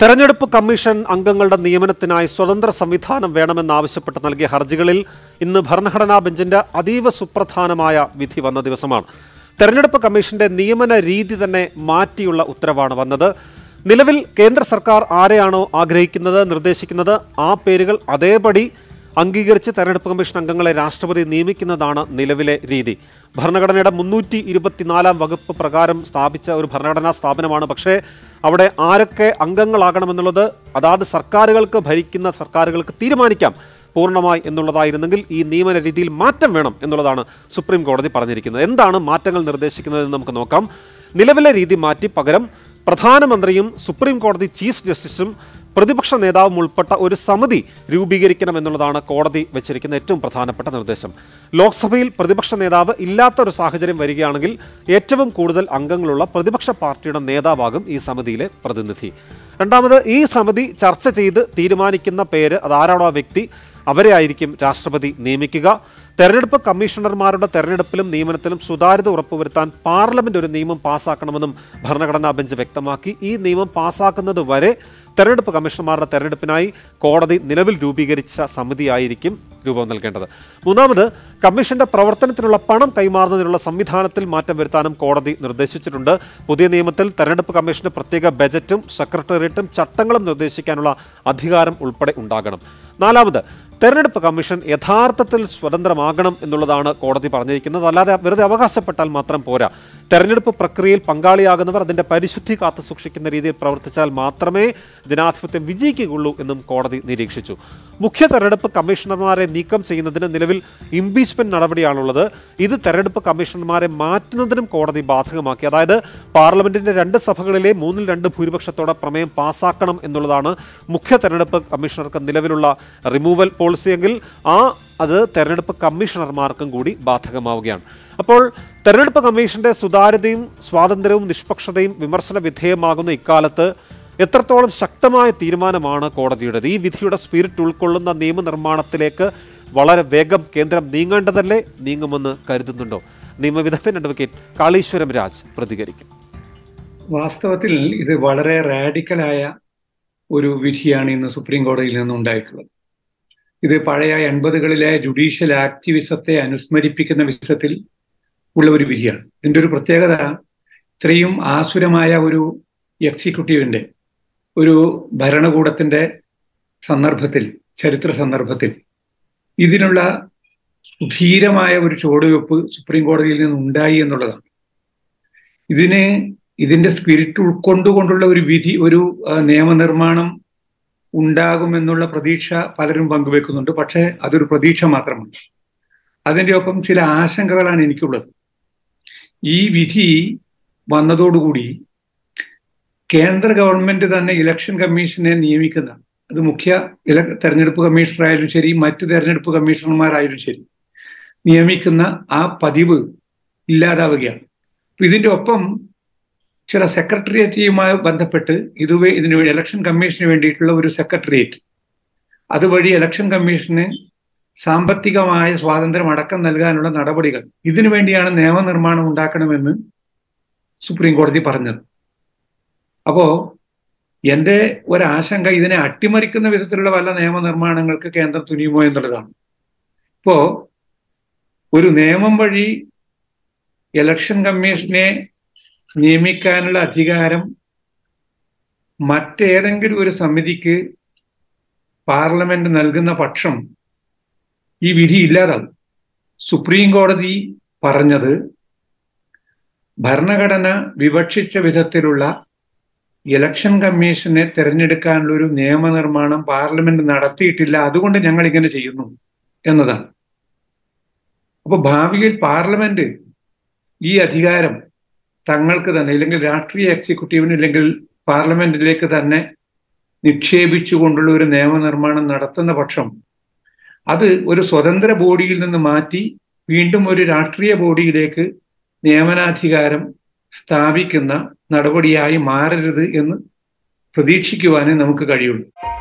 തെരഞ്ഞെടുപ്പ് കമ്മീഷൻ അംഗങ്ങളുടെ നിയമനത്തിനായി സ്വതന്ത്ര സംവിധാനം വേണമെന്നാവശ്യപ്പെട്ട് നൽകിയ ഹർജികളിൽ ഇന്ന് ഭരണഘടനാ ബെഞ്ചിന്റെ അതീവ സുപ്രധാനമായ വിധി വന്ന ദിവസമാണ് തെരഞ്ഞെടുപ്പ് കമ്മീഷന്റെ നിയമന രീതി തന്നെ മാറ്റിയുള്ള ഉത്തരവാണ് വന്നത് നിലവിൽ കേന്ദ്ര സർക്കാർ ആരെയാണോ ആഗ്രഹിക്കുന്നത് നിർദ്ദേശിക്കുന്നത് ആ പേരുകൾ അതേപടി അംഗീകരിച്ച് തെരഞ്ഞെടുപ്പ് കമ്മീഷൻ അംഗങ്ങളെ രാഷ്ട്രപതി നിയമിക്കുന്നതാണ് നിലവിലെ രീതി ഭരണഘടനയുടെ മുന്നൂറ്റി ഇരുപത്തിനാലാം വകുപ്പ് പ്രകാരം സ്ഥാപിച്ച ഒരു ഭരണഘടനാ സ്ഥാപനമാണ് പക്ഷേ അവിടെ ആരൊക്കെ അംഗങ്ങളാകണമെന്നുള്ളത് അതാത് സർക്കാരുകൾക്ക് ഭരിക്കുന്ന സർക്കാരുകൾക്ക് തീരുമാനിക്കാം പൂർണ്ണമായി എന്നുള്ളതായിരുന്നെങ്കിൽ ഈ നിയമന രീതിയിൽ മാറ്റം വേണം എന്നുള്ളതാണ് സുപ്രീം കോടതി പറഞ്ഞിരിക്കുന്നത് എന്താണ് മാറ്റങ്ങൾ നിർദ്ദേശിക്കുന്നതെന്ന് നമുക്ക് നോക്കാം നിലവിലെ രീതി മാറ്റി പകരം പ്രധാനമന്ത്രിയും സുപ്രീം കോടതി ചീഫ് ജസ്റ്റിസും പ്രതിപക്ഷ നേതാവും ഉൾപ്പെട്ട ഒരു സമിതി രൂപീകരിക്കണമെന്നുള്ളതാണ് കോടതി വെച്ചിരിക്കുന്ന ഏറ്റവും പ്രധാനപ്പെട്ട നിർദ്ദേശം ലോക്സഭയിൽ പ്രതിപക്ഷ നേതാവ് ഇല്ലാത്ത ഒരു സാഹചര്യം വരികയാണെങ്കിൽ ഏറ്റവും കൂടുതൽ അംഗങ്ങളുള്ള പ്രതിപക്ഷ പാർട്ടിയുടെ നേതാവാകും ഈ സമിതിയിലെ പ്രതിനിധി രണ്ടാമത് ഈ സമിതി ചർച്ച ചെയ്ത് തീരുമാനിക്കുന്ന പേര് അതാരാണോ ആ വ്യക്തി അവരെ ആയിരിക്കും രാഷ്ട്രപതി നിയമിക്കുക തെരഞ്ഞെടുപ്പ് കമ്മീഷണർമാരുടെ തെരഞ്ഞെടുപ്പിലും നിയമനത്തിലും സുതാര്യത ഉറപ്പുവരുത്താൻ പാർലമെന്റ് ഒരു നിയമം പാസ്സാക്കണമെന്നും ഭരണഘടനാ ബെഞ്ച് വ്യക്തമാക്കി ഈ നിയമം പാസ്സാക്കുന്നത് വരെ തെരഞ്ഞെടുപ്പ് കമ്മീഷണർമാരുടെ തെരഞ്ഞെടുപ്പിനായി കോടതി നിലവിൽ രൂപീകരിച്ച സമിതിയായിരിക്കും രൂപം നൽകേണ്ടത് മൂന്നാമത് കമ്മീഷന്റെ പ്രവർത്തനത്തിനുള്ള പണം കൈമാറുന്നതിനുള്ള സംവിധാനത്തിൽ മാറ്റം വരുത്താനും കോടതി നിർദ്ദേശിച്ചിട്ടുണ്ട് പുതിയ നിയമത്തിൽ തെരഞ്ഞെടുപ്പ് കമ്മീഷന് പ്രത്യേക ബജറ്റും സെക്രട്ടേറിയറ്റും ചട്ടങ്ങളും നിർദ്ദേശിക്കാനുള്ള അധികാരം ഉൾപ്പെടെ ഉണ്ടാകണം നാലാമത് തെരഞ്ഞെടുപ്പ് കമ്മീഷൻ യഥാർത്ഥത്തിൽ സ്വതന്ത്രമാകണം എന്നുള്ളതാണ് കോടതി പറഞ്ഞിരിക്കുന്നത് അല്ലാതെ വെറുതെ അവകാശപ്പെട്ടാൽ മാത്രം പോരാ തെരഞ്ഞെടുപ്പ് പ്രക്രിയയിൽ പങ്കാളിയാകുന്നവർ അതിൻ്റെ പരിശുദ്ധി കാത്തു സൂക്ഷിക്കുന്ന രീതിയിൽ പ്രവർത്തിച്ചാൽ മാത്രമേ ജനാധിപത്യം വിജയിക്കുകയുള്ളൂ എന്നും കോടതി നിരീക്ഷിച്ചു മുഖ്യ തെരഞ്ഞെടുപ്പ് കമ്മീഷണർമാരെ നീക്കം ചെയ്യുന്നതിന് നിലവിൽ ഇംപീച്ച്മെന്റ് നടപടിയാണുള്ളത് ഇത് തെരഞ്ഞെടുപ്പ് കമ്മീഷണർമാരെ മാറ്റുന്നതിനും കോടതി ബാധകമാക്കി അതായത് പാർലമെന്റിന്റെ രണ്ട് സഭകളിലെ മൂന്നിൽ രണ്ട് ഭൂരിപക്ഷത്തോടെ പ്രമേയം പാസാക്കണം എന്നുള്ളതാണ് മുഖ്യ തെരഞ്ഞെടുപ്പ് കമ്മീഷണർക്ക് നിലവിലുള്ള റിമൂവൽ പോൾ പോളിസിയെങ്കിൽ ആ അത് തെരഞ്ഞെടുപ്പ് കമ്മീഷണർമാർക്കും കൂടി ബാധകമാവുകയാണ് അപ്പോൾ തെരഞ്ഞെടുപ്പ് കമ്മീഷന്റെ സുതാര്യതയും സ്വാതന്ത്ര്യവും നിഷ്പക്ഷതയും വിമർശന വിധേയമാകുന്ന ഇക്കാലത്ത് എത്രത്തോളം ശക്തമായ തീരുമാനമാണ് കോടതിയുടേത് ഈ വിധിയുടെ സ്പിരിറ്റ് ഉൾക്കൊള്ളുന്ന നിയമനിർമ്മാണത്തിലേക്ക് വളരെ വേഗം കേന്ദ്രം നീങ്ങേണ്ടതല്ലേ നീങ്ങുമെന്ന് കരുതുന്നുണ്ടോ നിയമവിദഗ്ധൻ അഡ്വക്കേറ്റ് കാളീശ്വരം രാജ് പ്രതികരിക്കും വാസ്തവത്തിൽ ഇത് വളരെ റാഡിക്കലായ ഒരു വിധിയാണ് ഇന്ന് സുപ്രീം കോടതിയിൽ നിന്നുണ്ടായിട്ടുള്ളത് ഇത് പഴയ എൺപതുകളിലെ ജുഡീഷ്യൽ ആക്ടിവിസത്തെ അനുസ്മരിപ്പിക്കുന്ന വിധത്തിൽ ഉള്ള ഒരു വിധിയാണ് ഇതിൻ്റെ ഒരു പ്രത്യേകത ഇത്രയും ആസുരമായ ഒരു എക്സിക്യൂട്ടീവിൻ്റെ ഒരു ഭരണകൂടത്തിൻ്റെ സന്ദർഭത്തിൽ ചരിത്ര സന്ദർഭത്തിൽ ഇതിനുള്ള സുധീരമായ ഒരു ചുവടുവെപ്പ് സുപ്രീം കോടതിയിൽ നിന്ന് ഉണ്ടായി എന്നുള്ളതാണ് ഇതിന് ഇതിന്റെ സ്പിരിറ്റ് ഉൾക്കൊണ്ടുകൊണ്ടുള്ള ഒരു വിധി ഒരു നിയമനിർമ്മാണം ഉണ്ടാകുമെന്നുള്ള പ്രതീക്ഷ പലരും പങ്കുവെക്കുന്നുണ്ട് പക്ഷേ അതൊരു പ്രതീക്ഷ മാത്രമുണ്ട് അതിൻ്റെ ഒപ്പം ചില ആശങ്കകളാണ് എനിക്കുള്ളത് ഈ വിധി വന്നതോടുകൂടി കേന്ദ്ര ഗവൺമെന്റ് തന്നെ ഇലക്ഷൻ കമ്മീഷനെ നിയമിക്കുന്ന അത് മുഖ്യ ഇല തെരഞ്ഞെടുപ്പ് കമ്മീഷണറായാലും ശരി മറ്റ് തെരഞ്ഞെടുപ്പ് കമ്മീഷണർമാരായാലും ശരി നിയമിക്കുന്ന ആ പതിവ് ഇല്ലാതാവുകയാണ് ഇതിന്റെ ഒപ്പം ചില സെക്രട്ടേറിയറ്റുമായി ബന്ധപ്പെട്ട് ഇതുവേ ഇതിനു വേണ്ടി ഇലക്ഷൻ കമ്മീഷന് വേണ്ടിയിട്ടുള്ള ഒരു സെക്രട്ടേറിയറ്റ് അതുവഴി ഇലക്ഷൻ കമ്മീഷന് സാമ്പത്തികമായ സ്വാതന്ത്ര്യം അടക്കം നൽകാനുള്ള നടപടികൾ ഇതിനു വേണ്ടിയാണ് നിയമനിർമ്മാണം ഉണ്ടാക്കണമെന്ന് സുപ്രീം കോടതി പറഞ്ഞത് അപ്പോ എൻ്റെ ഒരാശങ്ക ഇതിനെ അട്ടിമറിക്കുന്ന വിധത്തിലുള്ള വല്ല നിയമനിർമ്മാണങ്ങൾക്ക് കേന്ദ്രം തുനിയുമോ എന്നുള്ളതാണ് ഇപ്പോ ഒരു നിയമം വഴി ഇലക്ഷൻ കമ്മീഷനെ നിയമിക്കാനുള്ള അധികാരം മറ്റേതെങ്കിലും ഒരു സമിതിക്ക് പാർലമെന്റ് നൽകുന്ന പക്ഷം ഈ വിധി ഇല്ലാതാകും സുപ്രീം കോടതി പറഞ്ഞത് ഭരണഘടന വിവക്ഷിച്ച വിധത്തിലുള്ള ഇലക്ഷൻ കമ്മീഷനെ തിരഞ്ഞെടുക്കാനുള്ള ഒരു നിയമനിർമ്മാണം പാർലമെന്റ് നടത്തിയിട്ടില്ല അതുകൊണ്ട് ഞങ്ങൾ ഇങ്ങനെ ചെയ്യുന്നു എന്നതാണ് അപ്പോൾ ഭാവിയിൽ പാർലമെന്റ് ഈ അധികാരം തങ്ങൾക്ക് തന്നെ ഇല്ലെങ്കിൽ രാഷ്ട്രീയ എക്സിക്യൂട്ടീവിന് ഇല്ലെങ്കിൽ പാർലമെന്റിലേക്ക് തന്നെ നിക്ഷേപിച്ചുകൊണ്ടുള്ള ഒരു നിയമനിർമ്മാണം നടത്തുന്ന പക്ഷം അത് ഒരു സ്വതന്ത്ര ബോഡിയിൽ നിന്ന് മാറ്റി വീണ്ടും ഒരു രാഷ്ട്രീയ ബോഡിയിലേക്ക് നിയമനാധികാരം സ്ഥാപിക്കുന്ന നടപടിയായി മാറരുത് എന്ന് പ്രതീക്ഷിക്കുവാനേ നമുക്ക് കഴിയുള്ളൂ